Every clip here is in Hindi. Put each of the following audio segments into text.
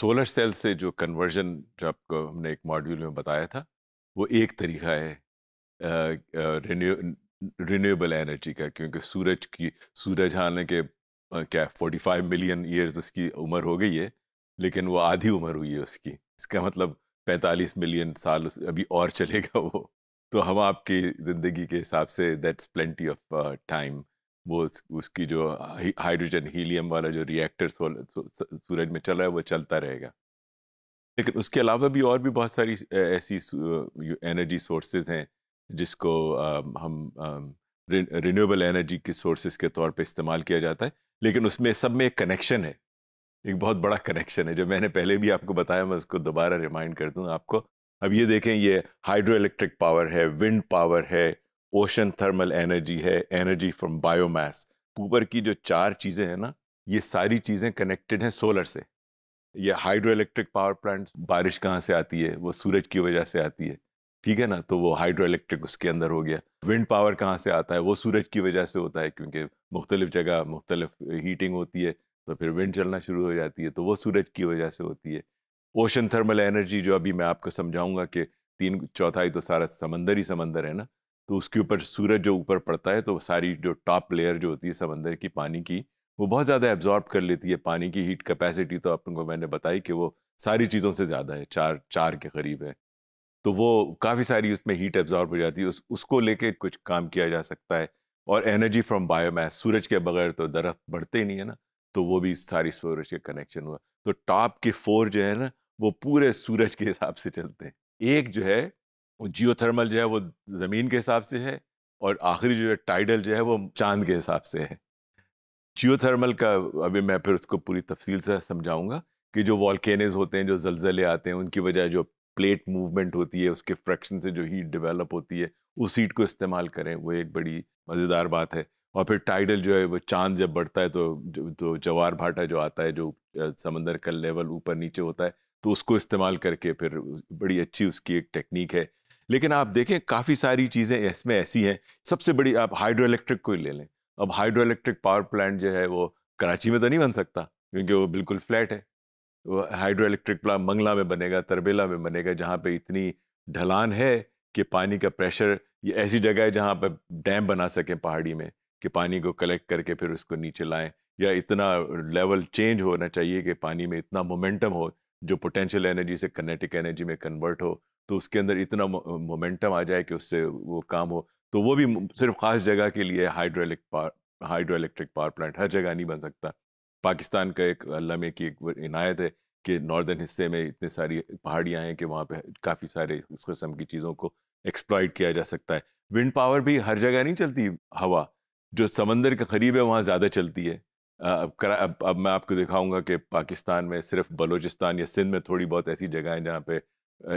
सोलर सेल से जो कन्वर्जन जो आपको हमने एक मॉड्यूल में बताया था वो एक तरीका है रिन्यूएबल एनर्जी का क्योंकि सूरज की सूरज आने के क्या फोर्टी फाइव मिलियन ईयर्स उसकी उम्र हो गई है लेकिन वो आधी उम्र हुई है उसकी इसका मतलब पैंतालीस मिलियन साल उस अभी और चलेगा वो तो हम आपकी ज़िंदगी के हिसाब से दैट्स प्लेंटी ऑफ टाइम वो उसकी जो हाइड्रोजन हीलियम वाला जो रिएक्टर सूरज में चल रहा है वो चलता रहेगा लेकिन उसके अलावा भी और भी बहुत सारी ऐसी एनर्जी सोर्सेज हैं जिसको हम रिन्यूएबल एनर्जी के सोर्सेज के तौर पे इस्तेमाल किया जाता है लेकिन उसमें सब में एक कनेक्शन है एक बहुत बड़ा कनेक्शन है जो मैंने पहले भी आपको बताया मैं उसको दोबारा रिमाइंड कर दूँ आपको अब ये देखें ये हाइड्रो इलेक्ट्रिक पावर है विंड पावर है ओशन थर्मल एनर्जी है एनर्जी फ्रॉम बायोमास ऊपर की जो चार चीज़ें हैं ना ये सारी चीज़ें कनेक्टेड हैं सोलर से ये हाइड्रो इलेक्ट्रिक पावर प्लांट बारिश कहाँ से आती है वो सूरज की वजह से आती है ठीक है ना तो वो हाइड्रो इलेक्ट्रिक उसके अंदर हो गया विंड पावर कहाँ से आता है वो सूरज की वजह से होता है क्योंकि मुख्तलिफ जगह मुख्तलिफ हीटिंग होती है तो फिर विंड चलना शुरू हो जाती है तो वो सूरज की वजह से होती है ओशन थर्मल एनर्जी जो अभी मैं आपको समझाऊंगा कि तीन चौथाई तो सारा समंदर ही समंदर है ना तो उसके ऊपर सूरज जो ऊपर पड़ता है तो सारी जो टॉप लेयर जो होती है समंदर की पानी की वो बहुत ज़्यादा एब्जॉर्ब कर लेती है पानी की हीट कैपेसिटी तो आपको मैंने बताई कि वो सारी चीज़ों से ज़्यादा है चार चार के करीब है तो वो काफ़ी सारी उसमें हीट एब्जॉर्ब हो जाती है उस उसको लेके कुछ काम किया जा सकता है और एनर्जी फ्रॉम बायोमास सूरज के बगैर तो दरख्त बढ़ते ही नहीं है ना तो वो भी सारी सूरज के कनेक्शन हुआ तो टॉप के फोर जो है ना वो पूरे सूरज के हिसाब से चलते हैं एक जो है जियो थर्मल जो है वो ज़मीन के हिसाब से है और आखिरी जो है टाइडल जो है वो चांद के हिसाब से है जियो थर्मल का अभी मैं फिर उसको पूरी तफसील से समझाऊँगा कि जो वॉलकेनेज होते हैं जो जलजले आते हैं उनकी वजह जो प्लेट मूवमेंट होती है उसके फ्रैक्शन से जो हीट डेवलप होती है उस हीट को इस्तेमाल करें वो एक बड़ी मज़ेदार बात है और फिर टाइडल जो है वो चांद जब बढ़ता है तो तो जवार भाटा जो आता है जो समंदर का लेवल ऊपर नीचे होता है तो उसको इस्तेमाल करके फिर बड़ी अच्छी उसकी एक टेक्निक है लेकिन आप देखें काफ़ी सारी चीज़ें इसमें ऐसी हैं सबसे बड़ी आप हाइड्रो इलेक्ट्रिक को ही ले लें अब हाइड्रो इलेक्ट्रिक पावर प्लांट जो है वो कराची में तो नहीं बन सकता क्योंकि वो बिल्कुल फ्लैट है वो हाइड्रो इलेक्ट्रिक प्लांट मंगला में बनेगा तरबेला में बनेगा जहाँ पर इतनी ढलान है कि पानी का प्रेशर ये ऐसी जगह है जहाँ पर डैम बना सकें पहाड़ी में कि पानी को कलेक्ट करके फिर उसको नीचे लाएं या इतना लेवल चेंज होना चाहिए कि पानी में इतना मोमेंटम हो जो पोटेंशियल एनर्जी से कनेटिक एनर्जी में कन्वर्ट हो तो उसके अंदर इतना मोमेंटम आ जाए कि उससे वो काम हो तो वो भी सिर्फ ख़ास जगह के लिए hydro power hydro electric power plant हर जगह नहीं बन सकता पाकिस्तान का एक अल्लाह की एक इनायत है कि नॉर्दर्न हिस्से में इतने सारी पहाड़ियाँ हैं कि वहाँ पर काफ़ी सारे इस किस्म की चीज़ों को एक्सप्लॉयट किया जा सकता है विंड पावर भी हर जगह नहीं चलती हवा जो समंदर के करीब है वहाँ ज़्यादा चलती है अब करा अब, अब मैं आपको दिखाऊंगा कि पाकिस्तान में सिर्फ बलूचिस्तान या सिंध में थोड़ी बहुत ऐसी जगह हैं जहाँ पे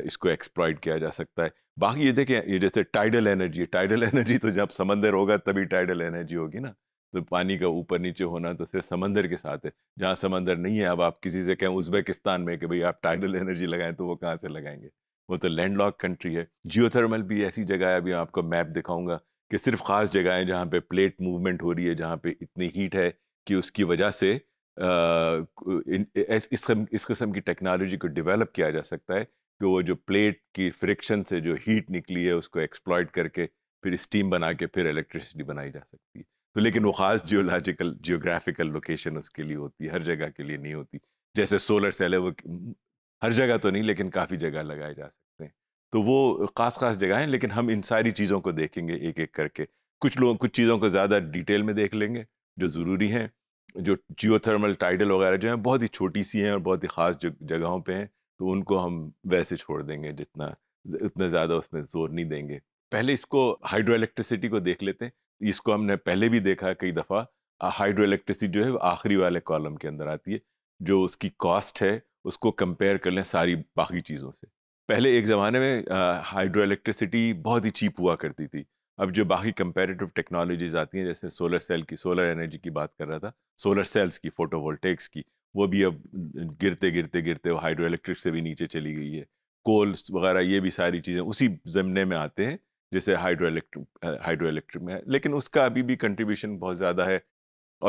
इसको एक्सप्लॉयड किया जा सकता है बाकी ये देखें ये जैसे टाइडल एनर्जी टाइडल एनर्जी तो जब समंदर होगा तभी टाइडल एनर्जी होगी ना तो पानी का ऊपर नीचे होना तो सिर्फ समंदर के साथ है जहाँ समंदर नहीं है अब आप किसी से कहें उज्बेकिस्तान में कि भाई आप टाइडल एनर्जी लगाएं तो वो कहाँ से लगाएंगे वो तो लैंड लॉक कंट्री है जियोथर्मल भी ऐसी जगह है अभी आपको मैप दिखाऊंगा कि सिर्फ ख़ास जगह है जहाँ पे प्लेट मूवमेंट हो रही है जहाँ पे इतनी हीट है कि उसकी वजह से इस इस किस्म की टेक्नोलॉजी को डेवलप किया जा सकता है कि वो जो प्लेट की फ्रिक्शन से जो हीट निकली है उसको एक्सप्लॉयट करके फिर स्टीम बना के फिर इलेक्ट्रिसिटी बनाई जा सकती है तो लेकिन वो ख़ास जियोलॉजिकल जियोग्राफिकल लोकेशन उसके लिए होती है हर जगह के लिए नहीं होती जैसे सोलर सेल है वो हर जगह तो नहीं लेकिन काफ़ी जगह लगाए जा सकते हैं तो वो ख़ास ख़ास जगह हैं लेकिन हम इन सारी चीज़ों को देखेंगे एक एक करके कुछ लोग कुछ चीज़ों को ज़्यादा डिटेल में देख लेंगे जो ज़रूरी हैं जो जियोथर्मल टाइडल वगैरह जो हैं बहुत ही छोटी सी हैं और बहुत ही ख़ास जगहों पे हैं तो उनको हम वैसे छोड़ देंगे जितना उतना ज़्यादा उसमें जोर नहीं देंगे पहले इसको हाइड्रो इलेक्ट्रिसिटी को देख लेते हैं इसको हमने पहले भी देखा कई दफ़ा हाइड्रो इलेक्ट्रिसिटी जो है आखिरी वाले कॉलम के अंदर आती है जो उसकी कॉस्ट है उसको कंपेयर कर लें सारी बाकी चीज़ों से पहले एक ज़माने में हाइड्रो इलेक्ट्रिसिटी बहुत ही चीप हुआ करती थी अब जो बाकी कंपेरेटिव टेक्नोलॉजीज आती हैं जैसे सोलर सेल की सोलर एनर्जी की बात कर रहा था सोलर सेल्स की फोटोवोल्टेक्स की वो भी अब गिरते गिरते गिरते वो हाइड्रो इलेक्ट्रिक से भी नीचे चली गई है कोल्स वगैरह ये भी सारी चीज़ें उसी जमने में आते हैं जैसे हाइड्रो इलेक्ट्रिक हाइड्रो इलेक्ट्रिक में है लेकिन उसका अभी भी कंट्रीब्यूशन बहुत ज़्यादा है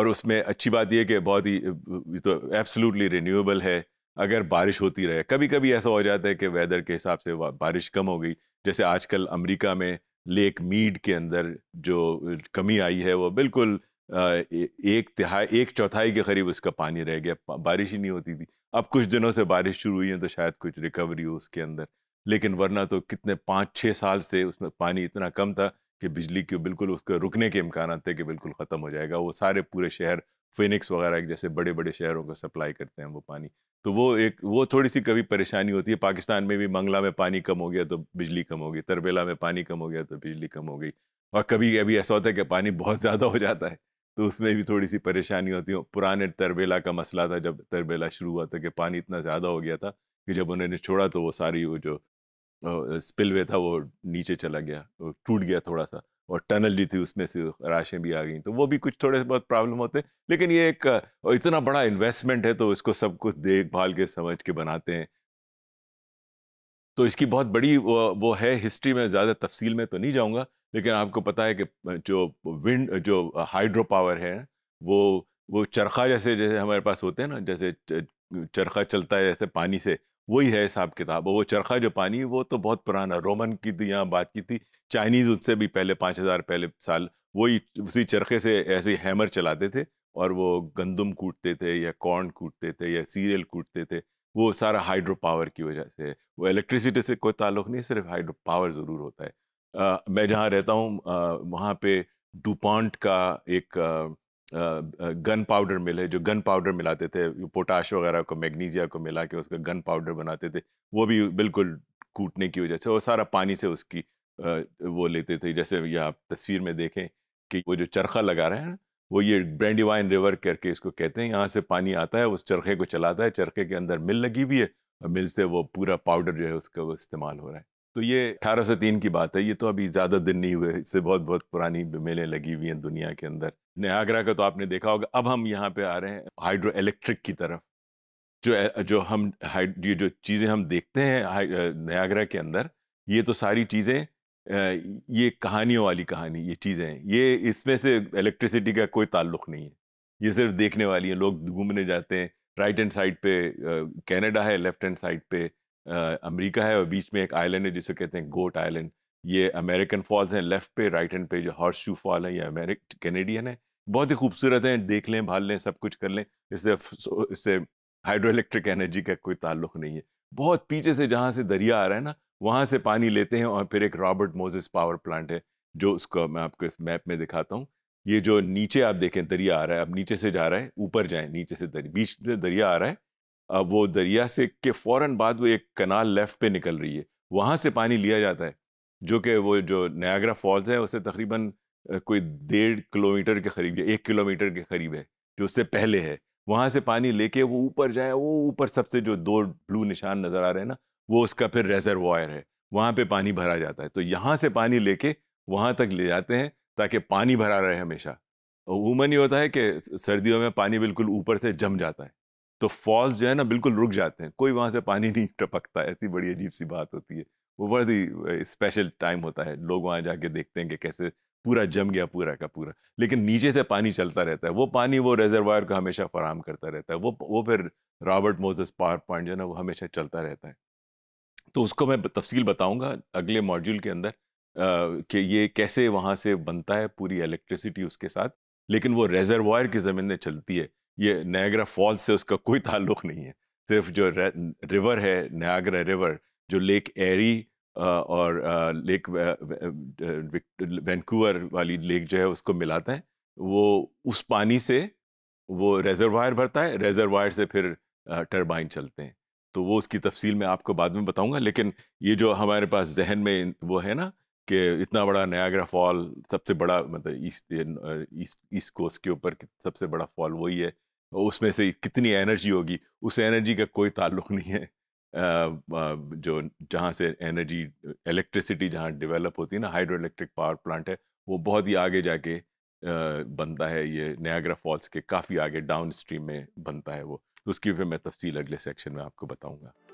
और उसमें अच्छी बात यह कि बहुत ही तो एब्सोल्युटली रिन्यूएबल है अगर बारिश होती रहे कभी कभी ऐसा हो जाता है कि वेदर के हिसाब से बारिश कम हो गई जैसे आजकल अमेरिका में लेक मीड के अंदर जो कमी आई है वो बिल्कुल एक तिहाई एक चौथाई के करीब उसका पानी रह गया बारिश ही नहीं होती थी अब कुछ दिनों से बारिश शुरू हुई है तो शायद कुछ रिकवरी हो उसके अंदर लेकिन वरना तो कितने पाँच छः साल से उसमें पानी इतना कम था कि बिजली के बिल्कुल उसके रुकने के इम्कान थे कि बिल्कुल ख़त्म हो जाएगा वो सारे पूरे शहर फिनिक्स वगैरह एक जैसे बड़े बड़े शहरों को सप्लाई करते हैं वो पानी तो वो एक वो थोड़ी सी कभी परेशानी होती है पाकिस्तान में भी मंगला में पानी कम हो गया तो बिजली कम हो गई तरबेला में पानी कम हो गया तो बिजली कम हो गई और कभी कभी ऐसा होता है कि पानी बहुत ज़्यादा हो जाता है तो उसमें भी थोड़ी सी परेशानी होती है पुराने तरबेला का मसला था जब तरबेला शुरू हुआ था कि पानी इतना ज़्यादा हो गया था कि जब उन्होंने छोड़ा तो वो सारी वो जो स्पिल वे था वो नीचे चला गया टूट गया थोड़ा सा और टनल भी थी उसमें से राशें भी आ गई तो वो भी कुछ थोड़े बहुत प्रॉब्लम होते हैं लेकिन ये एक इतना बड़ा इन्वेस्टमेंट है तो इसको सब कुछ देखभाल के समझ के बनाते हैं तो इसकी बहुत बड़ी वो, वो है हिस्ट्री में ज़्यादा तफसील में तो नहीं जाऊँगा लेकिन आपको पता है कि जो विंड जो हाइड्रो पावर है वो वो चरखा जैसे जैसे हमारे पास होते हैं ना जैसे चरखा चलता है जैसे पानी से वही है हिसाब किताब वो चरखा जो पानी वो तो बहुत पुराना रोमन की तो यहाँ बात की थी चाइनीज़ उससे भी पहले पाँच हज़ार पहले साल वही उसी चरखे से ऐसे हैमर चलाते थे और वो गंदम कूटते थे या कॉर्न कूटते थे या सीरियल कूटते थे वो सारा हाइड्रो पावर की वजह से वो इलेक्ट्रिसिटी से कोई ताल्लुक नहीं सिर्फ हाइड्रो पावर ज़रूर होता है आ, मैं जहाँ रहता हूँ वहाँ पे डुपॉन्ट का एक गन पाउडर मिले जो गन पाउडर मिलाते थे पोटाश वगैरह को मैग्नीजिया को मिला के उसका गन पाउडर बनाते थे वो भी बिल्कुल कूटने की वजह से वो सारा पानी से उसकी वो लेते थे जैसे ये आप तस्वीर में देखें कि वो जो चरखा लगा रहे हैं वो ये ब्रेंडी वाइन रिवर करके इसको कहते हैं यहाँ से पानी आता है उस चरखे को चलाता है चरखे के अंदर मिल लगी हुई है और मिल से वो पूरा पाउडर जो है उसका वो इस्तेमाल हो रहा है तो ये 1803 की बात है ये तो अभी ज़्यादा दिन नहीं हुए इससे बहुत बहुत पुरानी मेलें लगी हुई हैं दुनिया के अंदर नयागरा का तो आपने देखा होगा अब हम यहाँ पे आ रहे हैं हाइड्रो इलेक्ट्रिक की तरफ जो जो हम ये जो चीज़ें हम देखते हैं नयागरा के अंदर ये तो सारी चीज़ें ये कहानियों वाली कहानी ये चीज़ें ये इसमें से इलेक्ट्रिसिटी का कोई ताल्लुक नहीं है ये सिर्फ देखने वाली है लोग घूमने जाते हैं राइट हैंड साइड पे कनाडा है लेफ्ट हैंड साइड पे अमेरिका है और बीच में एक आइलैंड है जिसे कहते हैं गोट आइलैंड ये अमेरिकन फॉल्स हैं लेफ्ट पे राइट हैंड पे जो हॉर्स शू फॉल है ये अमेरिक कैनेडियन है बहुत ही खूबसूरत हैं देख लें भाल लें सब कुछ कर लें इससे इससे हाइड्रो इलेक्ट्रिक एनर्जी का कोई ताल्लुक नहीं है बहुत पीछे से जहाँ से दरिया आ रहा है ना वहाँ से पानी लेते हैं और फिर एक रॉबर्ट मोजिस पावर प्लांट है जो उसको मैं आपको इस मैप में दिखाता हूँ ये जो नीचे आप देखें दरिया आ रहा है अब नीचे से जा रहा है ऊपर जाए नीचे से दरिया बीच में दरिया आ रहा है अब वो दरिया से के फ़ौर बाद वो एक कनाल लेफ्ट पे निकल रही है वहाँ से पानी लिया जाता है जो कि वो जो नयागरा फॉल्स है उससे तकरीबन कोई डेढ़ किलोमीटर के करीब या एक किलोमीटर के करीब है जो उससे पहले है वहाँ से पानी लेके वो ऊपर जाए वो ऊपर सबसे जो दो ब्लू निशान नज़र आ रहे हैं ना वो उसका फिर रेजरवायर है वहाँ पे पानी भरा जाता है तो यहाँ से पानी लेके वहाँ तक ले जाते हैं ताकि पानी भरा रहे हमेशा उमन ये होता है कि सर्दियों में पानी बिल्कुल ऊपर से जम जाता है तो फॉल्स जो है ना बिल्कुल रुक जाते हैं कोई वहाँ से पानी नहीं टपकता ऐसी बड़ी अजीब सी बात होती है वो बहुत ही स्पेशल टाइम होता है लोग वहाँ जाके देखते हैं कि कैसे पूरा जम गया पूरा का पूरा लेकिन नीचे से पानी चलता रहता है वो पानी वो रेजरवायर को हमेशा फराम करता रहता है वो वो फिर रॉबर्ट मोजस पावर पॉइंट जो है ना वो हमेशा चलता रहता है तो उसको मैं तफसील बताऊंगा अगले मॉड्यूल के अंदर कि ये कैसे वहाँ से बनता है पूरी इलेक्ट्रिसिटी उसके साथ लेकिन वो रेजरवायर की ज़मीन में चलती है ये नयागरा फॉल्स से उसका कोई ताल्लुक नहीं है सिर्फ जो रिवर है नयागरा रिवर जो लेक एरी और लेक वैंकूवर वाली लेक जो है उसको मिलाता है वो उस पानी से वो रेजरवायर भरता है रेजरवायर से फिर टरबाइन चलते हैं तो वो उसकी तफसील मैं आपको बाद में बताऊंगा लेकिन ये जो हमारे पास जहन में वो है ना कि इतना बड़ा नयागरा फॉल सबसे बड़ा मतलब ईस्ट ईस्ट ईस्ट कोस्ट के ऊपर सबसे बड़ा फॉल वही है उसमें से कितनी एनर्जी होगी उस एनर्जी का कोई ताल्लुक नहीं है जो जहाँ से एनर्जी इलेक्ट्रिसिटी जहाँ डेवलप होती है ना हाइड्रो इलेक्ट्रिक पावर प्लांट है वो बहुत ही आगे जाके बनता है ये नयागरा फॉल्स के काफ़ी आगे डाउन स्ट्रीम में बनता है वो तो उसकी भी मैं तफसील अगले सेक्शन में आपको बताऊँगा